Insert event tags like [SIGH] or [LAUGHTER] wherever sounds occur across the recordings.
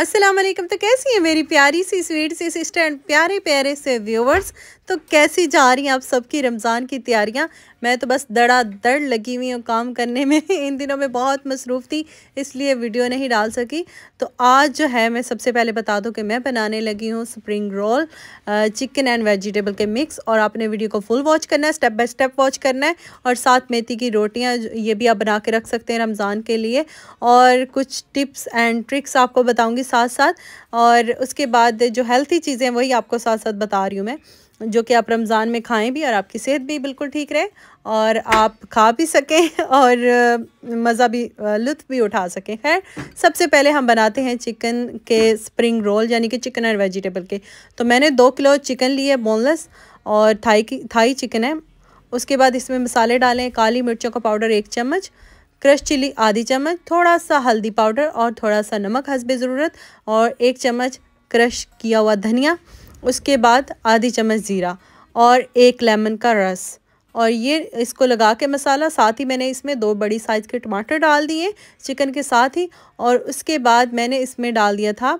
असलम तो कैसी है मेरी प्यारी सी स्वीट सी सिस्टर एंड प्यारे प्यारे से व्यूवर्स तो कैसी जा रही हैं आप सबकी रमज़ान की तैयारियां मैं तो बस दड़ा दड़ लगी हुई हूँ काम करने में [LAUGHS] इन दिनों में बहुत मसरूफ़ थी इसलिए वीडियो नहीं डाल सकी तो आज जो है मैं सबसे पहले बता दूँ कि मैं बनाने लगी हूँ spring roll chicken and vegetable के मिक्स और आपने वीडियो को फुल वॉच करना है स्टेप बाई स्टेप वॉच करना है और साथ मेथी की रोटियाँ ये भी आप बना के रख सकते हैं रमज़ान के लिए और कुछ टिप्स एंड ट्रिक्स आपको बताऊँगी साथ साथ और उसके बाद जो हेल्थी चीज़ें वही आपको साथ साथ बता रही हूँ मैं जो कि आप रमज़ान में खाएं भी और आपकी सेहत भी बिल्कुल ठीक रहे और आप खा भी सकें [LAUGHS] और मज़ा भी लुत्फ भी उठा सकें खैर सबसे पहले हम बनाते हैं चिकन के स्प्रिंग रोल यानी कि चिकन और वेजिटेबल के तो मैंने दो किलो चिकन लिए बोनलेस और थाई की थाई चिकन है उसके बाद इसमें मसाले डालें काली मिर्चों का पाउडर एक चम्मच क्रश चिली आधी चम्मच थोड़ा सा हल्दी पाउडर और थोड़ा सा नमक हंसबे ज़रूरत और एक चम्मच क्रश किया हुआ धनिया उसके बाद आधी चम्मच ज़ीरा और एक लेमन का रस और ये इसको लगा के मसाला साथ ही मैंने इसमें दो बड़ी साइज़ के टमाटर डाल दिए चिकन के साथ ही और उसके बाद मैंने इसमें डाल दिया था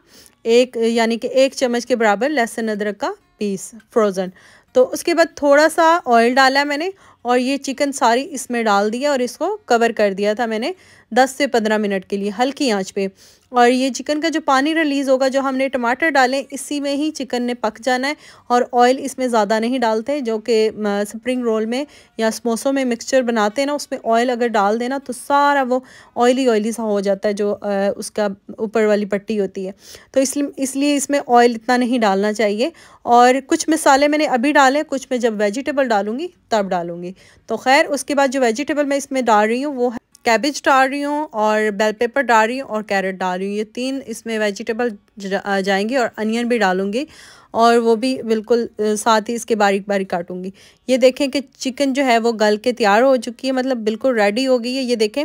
एक यानी कि एक चम्मच के बराबर लहसुन अदरक का पीस फ्रोज़न तो उसके बाद थोड़ा सा ऑयल डाला मैंने और ये चिकन सारी इसमें डाल दिया और इसको कवर कर दिया था मैंने 10 से 15 मिनट के लिए हल्की आंच पे और ये चिकन का जो पानी रिलीज़ होगा जो हमने टमाटर डालें इसी में ही चिकन ने पक जाना है और ऑयल इसमें ज़्यादा नहीं डालते जो कि स्प्रिंग रोल में या समोसों में मिक्सचर बनाते हैं ना उसमें ऑयल अगर डाल देना तो सारा वो ऑयली ऑयली सा हो जाता है जो उसका ऊपर वाली पट्टी होती है तो इसलिए इसलिए इसमें ऑयल इतना नहीं डालना चाहिए और कुछ मसाले मैंने अभी डाले कुछ मैं जब वेजिटेबल डालूँगी तब डालूँगी तो खैर उसके बाद जो वेजिटेबल मैं इसमें डाल रही हूँ वो है कैबेज डाल रही हूँ और बेल पेपर डाल रही हूँ और कैरेट डाल रही हूँ ये तीन इसमें वेजिटेबल जाएंगे और अनियन भी डालूंगी और वो भी बिल्कुल साथ ही इसके बारीक बारीक काटूंगी ये देखें कि चिकन जो है वो गल के तैयार हो चुकी है मतलब बिल्कुल रेडी हो गई है ये देखें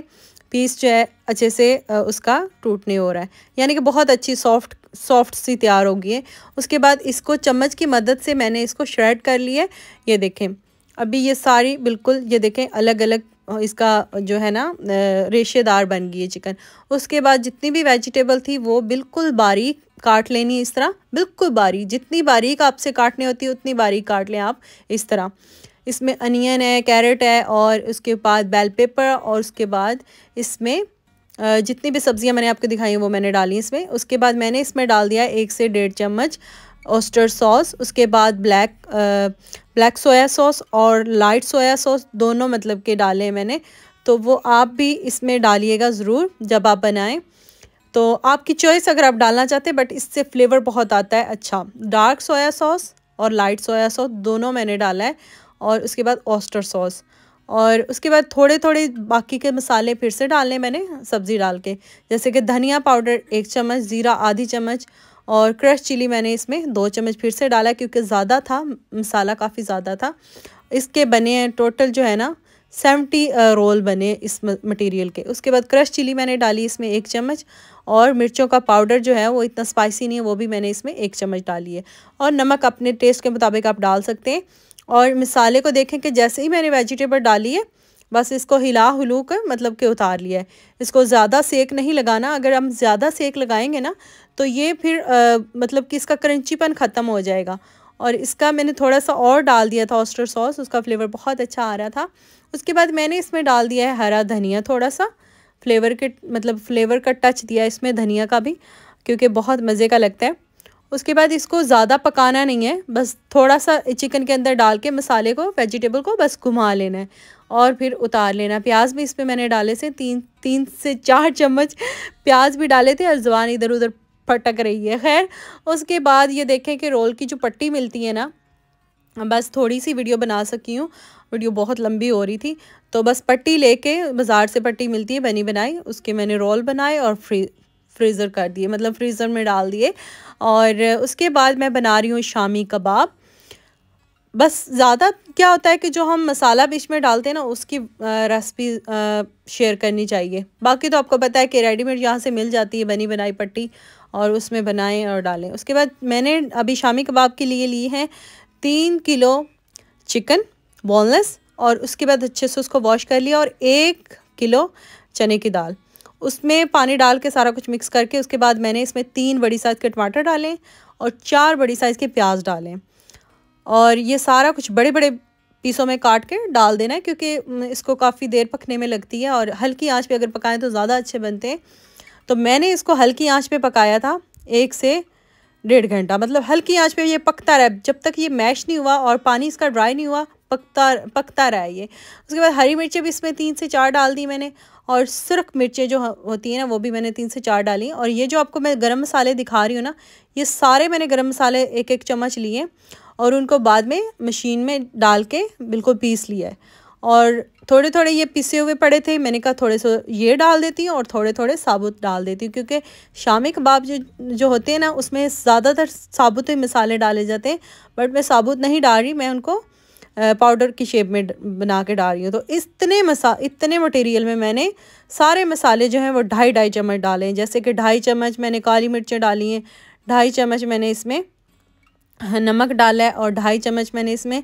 पीस जो है अच्छे से उसका टूटने हो रहा है यानी कि बहुत अच्छी सॉफ्ट सॉफ्ट सी तैयार हो गई है उसके बाद इसको चम्मच की मदद से मैंने इसको श्रेड कर लिया ये देखें अभी ये सारी बिल्कुल ये देखें अलग अलग इसका जो है ना रेशेदार बन गई है चिकन उसके बाद जितनी भी वेजिटेबल थी वो बिल्कुल बारीक काट लेनी इस तरह बिल्कुल बारीक जितनी बारीक आपसे काटनी होती है उतनी बारीक काट लें आप इस तरह इसमें अनियन है कैरेट है और उसके बाद बेल पेपर और उसके बाद इसमें जितनी भी सब्ज़ियाँ मैंने आपको दिखाई हैं वो मैंने डाली इसमें उसके बाद मैंने इसमें डाल दिया एक से डेढ़ चम्मच ऑस्टर सॉस उसके बाद ब्लैक ब्लैक सोया सॉस और लाइट सोया सॉस दोनों मतलब के डाले हैं मैंने तो वो आप भी इसमें डालिएगा ज़रूर जब आप बनाएं तो आपकी चॉइस अगर आप डालना चाहते हैं बट इससे फ्लेवर बहुत आता है अच्छा डार्क सोया सॉस और लाइट सोया सॉस दोनों मैंने डाला है और उसके बाद ऑस्टर सॉस और उसके बाद थोड़े थोड़े बाकी के मसाले फिर से डालने मैंने सब्ज़ी डाल के जैसे कि धनिया पाउडर एक चम्मच ज़ीरा आधी चम्मच और क्रश चिली मैंने इसमें दो चम्मच फिर से डाला क्योंकि ज़्यादा था मसाला काफ़ी ज़्यादा था इसके बने हैं टोटल जो है ना सेवेंटी रोल बने इस मटेरियल के उसके बाद क्रश चिली मैंने डाली इसमें एक चम्मच और मिर्चों का पाउडर जो है वो इतना स्पाइसी नहीं है वो भी मैंने इसमें एक चम्मच डाली है और नमक अपने टेस्ट के मुताबिक आप डाल सकते हैं और मिसाले को देखें कि जैसे ही मैंने वेजिटेबल डाली है बस इसको हिला हलू कर मतलब कि उतार लिया है इसको ज़्यादा सेक नहीं लगाना अगर हम ज़्यादा सेक लगाएंगे ना तो ये फिर आ, मतलब कि इसका क्रंचीपन ख़त्म हो जाएगा और इसका मैंने थोड़ा सा और डाल दिया था ऑस्टर सॉस उसका फ्लेवर बहुत अच्छा आ रहा था उसके बाद मैंने इसमें डाल दिया है हरा धनिया थोड़ा सा फ्लेवर के मतलब फ्लेवर का टच दिया इसमें धनिया का भी क्योंकि बहुत मज़े का लगता है उसके बाद इसको ज़्यादा पकाना नहीं है बस थोड़ा सा चिकन के अंदर डाल के मसाले को वेजिटेबल को बस घुमा लेना है और फिर उतार लेना प्याज भी इसमें मैंने डाले से तीन तीन से चार चम्मच प्याज भी डाले थे और जवान इधर उधर फटक रही है खैर उसके बाद ये देखें कि रोल की जो पट्टी मिलती है ना बस थोड़ी सी वीडियो बना सकी हूँ वीडियो बहुत लंबी हो रही थी तो बस पट्टी लेके बाज़ार से पट्टी मिलती है बनी बनाई उसके मैंने रोल बनाए और फ्री फ्रीज़र कर दिए मतलब फ्रीज़र में डाल दिए और उसके बाद मैं बना रही हूँ शामी कबाब बस ज़्यादा क्या होता है कि जो हम मसाला बीच में डालते हैं ना उसकी रेसिपी शेयर करनी चाहिए बाकी तो आपको पता है कि रेडीमेड यहाँ से मिल जाती है बनी बनाई पट्टी और उसमें बनाएं और डालें उसके बाद मैंने अभी शामी कबाब के लिए ली है तीन किलो चिकन बोनलेस और उसके बाद अच्छे से उसको वॉश कर लिया और एक किलो चने की दाल उसमें पानी डाल के सारा कुछ मिक्स करके उसके बाद मैंने इसमें तीन बड़ी साइज़ के टमाटर डालें और चार बड़ी साइज़ के प्याज डालें और ये सारा कुछ बड़े बड़े पीसों में काट के डाल देना है क्योंकि हम्म, इसको काफ़ी देर पकने में लगती है और हल्की आंच पे अगर पकाएं तो ज़्यादा अच्छे बनते हैं तो मैंने इसको हल्की आंच पे पकाया था एक से डेढ़ घंटा मतलब हल्की आंच पे ये पकता रहा जब तक ये मैश नहीं हुआ और पानी इसका ड्राई नहीं हुआ पकता पकता रहा ये उसके बाद हरी मिर्चें भी इसमें तीन से चार डाल दी मैंने और सुरख मिर्चें जो होती हैं ना वो भी मैंने तीन से चार डाली और ये जो आपको मैं गरम मसाले दिखा रही हूँ ना ये सारे मैंने गरम मसाले एक एक चम्मच लिए और उनको बाद में मशीन में डाल के बिल्कुल पीस लिया है और थोड़े थोड़े ये पिसे हुए पड़े थे मैंने कहा थोड़े से ये डाल देती हूँ और थोड़े थोड़े साबुत डाल देती हूँ क्योंकि शामी कबाब जो जो होते हैं ना उसमें ज़्यादातर साबुत ही मसाले डाले जाते हैं बट मैं साबुत नहीं डाल रही मैं उनको पाउडर की शेप में बना के डाल रही हूँ तो इतने मसा इतने मटेरियल में मैंने सारे मसाले जो हैं वो ढाई ढाई चम्मच डाले हैं जैसे कि ढाई चम्मच मैंने काली मिर्चें डाली हैं ढाई चम्मच मैंने इसमें नमक डाला है और ढाई चम्मच मैंने इसमें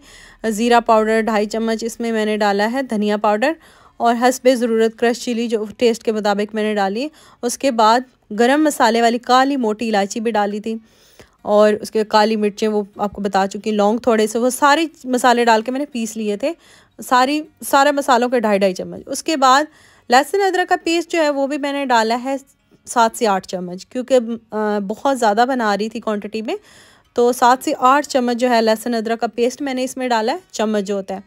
ज़ीरा पाउडर ढाई चम्मच इसमें मैंने डाला है धनिया पाउडर और हंसबे ज़रूरत क्रश चिली जो टेस्ट के मुताबिक मैंने डाली उसके बाद गरम मसाले वाली काली मोटी इलायची भी डाली थी और उसके काली मिर्चें वो आपको बता चुकी लौंग थोड़े से वो सारे मसाले डाल के मैंने पीस लिए थे सारी सारे मसालों के ढाई ढाई चम्मच उसके बाद लहसुन अदरक का पेस्ट जो है वो भी मैंने डाला है सात से आठ चम्मच क्योंकि बहुत ज़्यादा बना रही थी क्वान्टिटी में तो सात से आठ चम्मच जो है लहसुन अदरक का पेस्ट मैंने इसमें डाला है चम्मच जो होता है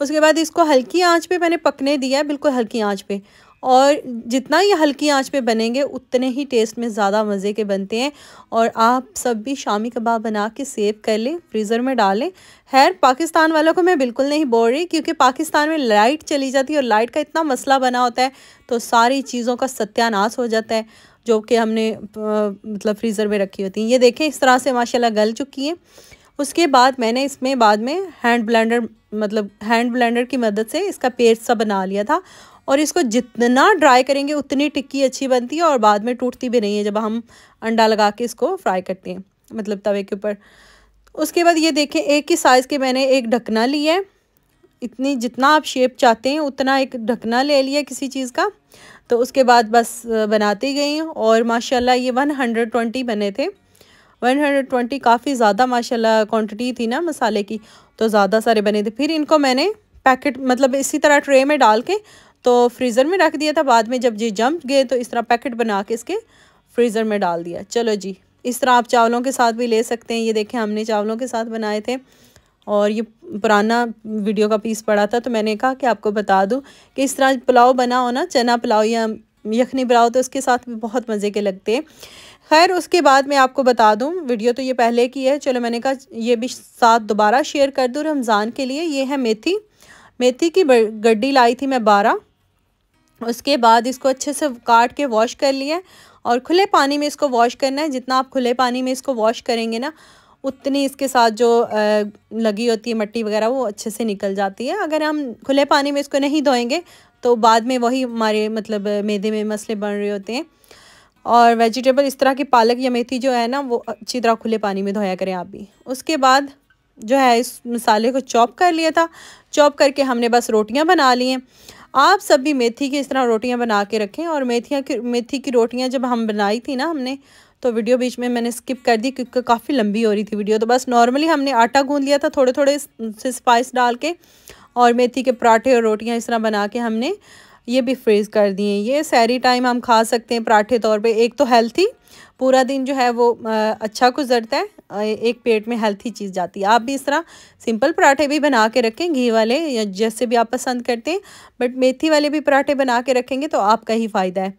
उसके बाद इसको हल्की आंच पे मैंने पकने दिया है बिल्कुल हल्की आंच पे और जितना ये हल्की आंच पे बनेंगे उतने ही टेस्ट में ज़्यादा मज़े के बनते हैं और आप सब भी शामी कबाब बना के सेव कर लें फ्रीज़र में डालें खैर पाकिस्तान वालों को मैं बिल्कुल नहीं बोल रही क्योंकि पाकिस्तान में लाइट चली जाती है और लाइट का इतना मसला बना होता है तो सारी चीज़ों का सत्यानाश हो जाता है जो कि हमने मतलब फ्रीज़र में रखी होती हैं ये देखें इस तरह से माशाल्लाह गल चुकी हैं उसके बाद मैंने इसमें बाद में हैंड ब्लेंडर मतलब हैंड ब्लेंडर की मदद से इसका पेस्ट सा बना लिया था और इसको जितना ड्राई करेंगे उतनी टिक्की अच्छी बनती है और बाद में टूटती भी नहीं है जब हम अंडा लगा के इसको फ्राई करते हैं मतलब तवे के ऊपर उसके बाद ये देखें एक ही साइज़ के मैंने एक ढकना लिया है इतनी जितना आप शेप चाहते हैं उतना एक ढकना ले लिया किसी चीज़ का तो उसके बाद बस बनाती गई और माशाल्लाह ये 120 बने थे 120 काफ़ी ज़्यादा माशाल्लाह क्वांटिटी थी ना मसाले की तो ज़्यादा सारे बने थे फिर इनको मैंने पैकेट मतलब इसी तरह ट्रे में डाल के तो फ्रीज़र में रख दिया था बाद में जब ये जम गए तो इस तरह पैकेट बना के इसके फ्रीज़र में डाल दिया चलो जी इस तरह आप चावलों के साथ भी ले सकते हैं ये देखें हमने चावलों के साथ बनाए थे और ये पुराना वीडियो का पीस पड़ा था तो मैंने कहा कि आपको बता दूं कि इस तरह पुलाव बना हो ना चना पुलाव या यखनी पुलाव तो उसके साथ भी बहुत मज़े के लगते हैं खैर उसके बाद मैं आपको बता दूं वीडियो तो ये पहले की है चलो मैंने कहा ये भी साथ दोबारा शेयर कर दूँ रमज़ान के लिए ये है मेथी मेथी की गड्डी लाई थी मैं बारह उसके बाद इसको अच्छे से काट के वॉश कर लिया और खुले पानी में इसको वॉश करना है जितना आप खुले पानी में इसको वॉश करेंगे ना उतनी इसके साथ जो लगी होती है मट्टी वगैरह वो अच्छे से निकल जाती है अगर हम खुले पानी में इसको नहीं धोएंगे तो बाद में वही हमारे मतलब मैदे में मसले बन रहे होते हैं और वेजिटेबल इस तरह की पालक या मेथी जो है ना वो अच्छी तरह खुले पानी में धोया करें आप भी उसके बाद जो है इस मसाले को चॉप कर लिया था चॉप करके हमने बस रोटियां बना ली हैं आप सब भी मेथी की इस तरह रोटियां बना के रखें और मेथियाँ की मेथी की रोटियां जब हम बनाई थी ना हमने तो वीडियो बीच में मैंने स्किप कर दी क्योंकि काफ़ी लंबी हो रही थी वीडियो तो बस नॉर्मली हमने आटा गूँध लिया था थोड़े थोड़े से स्पाइस डाल के और मेथी के पराठे और रोटियाँ इस तरह बना के हमने ये भी फ्रीज़ कर दिए ये सारी टाइम हम खा सकते हैं पराठे तौर पे एक तो हेल्थी पूरा दिन जो है वो अच्छा गुजरता है एक पेट में हेल्थी चीज़ जाती है आप भी इस तरह सिंपल पराठे भी बना के रखें घी वाले या जैसे भी आप पसंद करते हैं बट मेथी वाले भी पराठे बना के रखेंगे तो आपका ही फ़ायदा है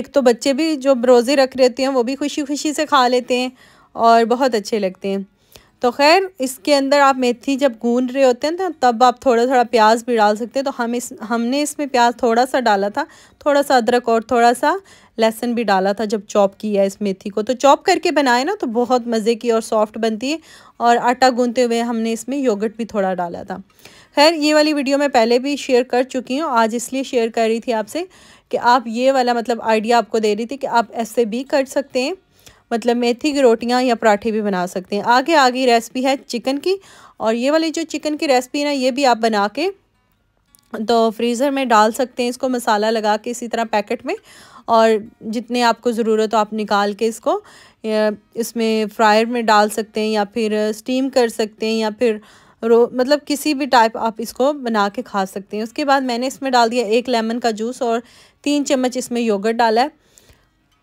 एक तो बच्चे भी जो रोज़े रख रहते हैं वो भी खुशी खुशी से खा लेते हैं और बहुत अच्छे लगते हैं तो खैर इसके अंदर आप मेथी जब गूंद रहे होते हैं तो तब आप थोड़ा थोड़ा प्याज भी डाल सकते हैं तो हम इस हमने इसमें प्याज थोड़ा सा डाला था थोड़ा सा अदरक और थोड़ा सा लहसुन भी डाला था जब चॉप किया इस मेथी को तो चॉप करके बनाए ना तो बहुत मज़े की और सॉफ्ट बनती है और आटा गूंदते हुए हमने इसमें योगट भी थोड़ा डाला था खैर ये वाली वीडियो मैं पहले भी शेयर कर चुकी हूँ आज इसलिए शेयर कर रही थी आपसे कि आप ये वाला मतलब आइडिया आपको दे रही थी कि आप ऐसे भी कर सकते हैं मतलब मेथी की रोटियाँ या पराठे भी बना सकते हैं आगे आगे रेसिपी है चिकन की और ये वाली जो चिकन की रेसिपी है ना ये भी आप बना के तो फ्रीज़र में डाल सकते हैं इसको मसाला लगा के इसी तरह पैकेट में और जितने आपको ज़रूरत हो आप निकाल के इसको इसमें फ्रायर में डाल सकते हैं या फिर स्टीम कर सकते हैं या फिर रो मतलब किसी भी टाइप आप इसको बना के खा सकते हैं उसके बाद मैंने इसमें डाल दिया एक लेमन का जूस और तीन चम्मच इसमें योगर्ट डाला है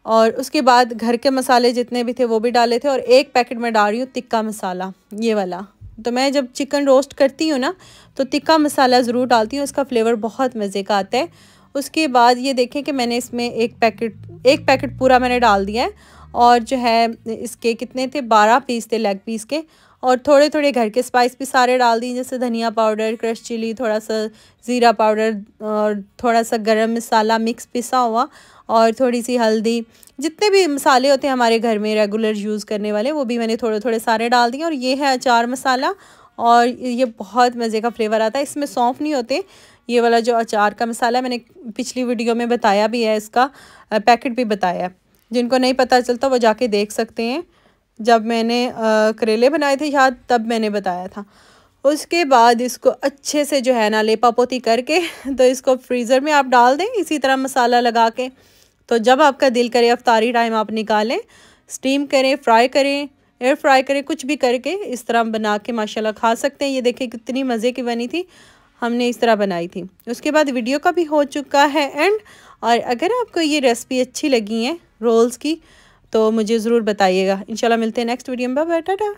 और उसके बाद घर के मसाले जितने भी थे वो भी डाले थे और एक पैकेट में डाल रही हूँ तिक्का मसाला ये वाला तो मैं जब चिकन रोस्ट करती हूँ ना तो तिक्का मसाला ज़रूर डालती हूँ इसका फ्लेवर बहुत मज़े का आता है उसके बाद ये देखें कि मैंने इसमें एक पैकेट एक पैकेट पूरा मैंने डाल दिया है और जो है इसके कितने थे बारह पीस थे लेग पीस के और थोड़े थोड़े घर के स्पाइस भी सारे डाल दिए जैसे धनिया पाउडर क्रश चिली थोड़ा सा ज़ीरा पाउडर और थोड़ा सा गरम मसाला मिक्स पिसा हुआ और थोड़ी सी हल्दी जितने भी मसाले होते हैं हमारे घर में रेगुलर यूज़ करने वाले वो भी मैंने थोड़े थोड़े सारे डाल दिए और ये है अचार मसाला और ये बहुत मज़े का फ्लेवर आता है इसमें सौंफ नहीं होते ये वाला जो अचार का मसाला है मैंने पिछली वीडियो में बताया भी है इसका पैकेट भी बताया है जिनको नहीं पता चलता वो जाके देख सकते हैं जब मैंने करेले बनाए थे याद तब मैंने बताया था उसके बाद इसको अच्छे से जो है ना लेपा पोती करके [LAUGHS] तो इसको फ्रीज़र में आप डाल दें इसी तरह मसाला लगा के तो जब आपका दिल करे अफ्तारी टाइम आप निकालें स्टीम करें फ्राई करें एयर फ्राई करें कुछ भी करके इस तरह बना के माशाल्लाह खा सकते हैं ये देखें कितनी मज़े की बनी थी हमने इस तरह बनाई थी उसके बाद वीडियो का भी हो चुका है एंड और अगर आपको ये रेसिपी अच्छी लगी है रोल्स की तो मुझे ज़रूर बताइएगा इंशाल्लाह मिलते हैं नेक्स्ट वीडियो में बाय टाटा